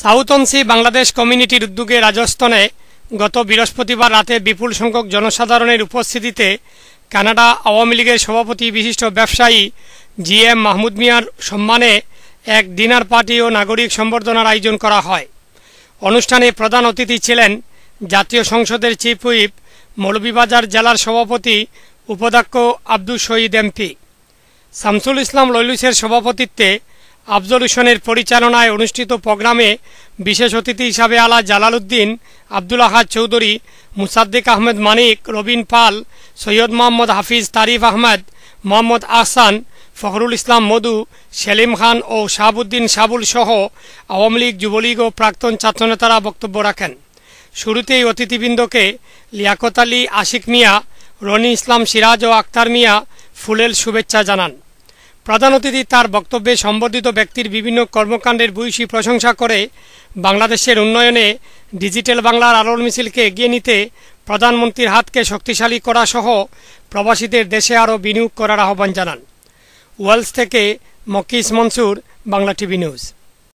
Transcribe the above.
সাউথনসি বাংলাদেশ কমিউনিটির উদ্যোগে রাজস্থানে গত বৃহস্পতিবার রাতে বিপুল সংখ্যক জনসাধারণের উপস্থিতিতে কানাডা আওয়ামী লীগের সভাপতি বিশিষ্ট ব্যবসায়ী জি এম মাহমুদ মিয়ার সম্মানে এক ডিনার পার্টি ও নাগরিক সম্বর্ধনার আয়োজন করা হয় অনুষ্ঠানে প্রধান অতিথি ছিলেন জাতীয় সংসদের চিফ হুইপ মৌলভীবাজার জেলার সভাপতি উপাধ্যক্ষ আব্দুল শহীদ এমপি শামসুল ইসলাম লৈলুসের সভাপতিত্বে আফজল হোসেনের পরিচালনায় অনুষ্ঠিত প্রোগ্রামে বিশেষ অতিথি হিসাবে আলা উদ্দিন আব্দুল আহাদ চৌধুরী মুসাদ্দিক আহমেদ মানিক রবিন পাল সৈয়দ মোহাম্মদ হাফিজ তারিফ আহমেদ মোহাম্মদ আহসান ফখরুল ইসলাম মধু সেলিম খান ও শাহাবুদ্দিন শাবুল সহ আওয়ামী লীগ যুবলীগ ও প্রাক্তন ছাত্রনেতারা বক্তব্য রাখেন শুরুতেই অতিথিবৃন্দকে লিয়াকত আলী আশিক মিয়া রনি ইসলাম সিরাজ ও আক্তার মিয়া ফুলেল শুভেচ্ছা জানান প্রধান অতিথি তার বক্তব্যে সম্বর্ধিত ব্যক্তির বিভিন্ন কর্মকাণ্ডের বৈশী প্রশংসা করে বাংলাদেশের উন্নয়নে ডিজিটাল বাংলার আলোর মিছিলকে এগিয়ে নিতে প্রধানমন্ত্রীর হাতকে শক্তিশালী করা সহ প্রবাসীদের দেশে আরও বিনিয়োগ করার আহ্বান জানান ওয়েলস থেকে মকিস মনসুর বাংলা টিভি নিউজ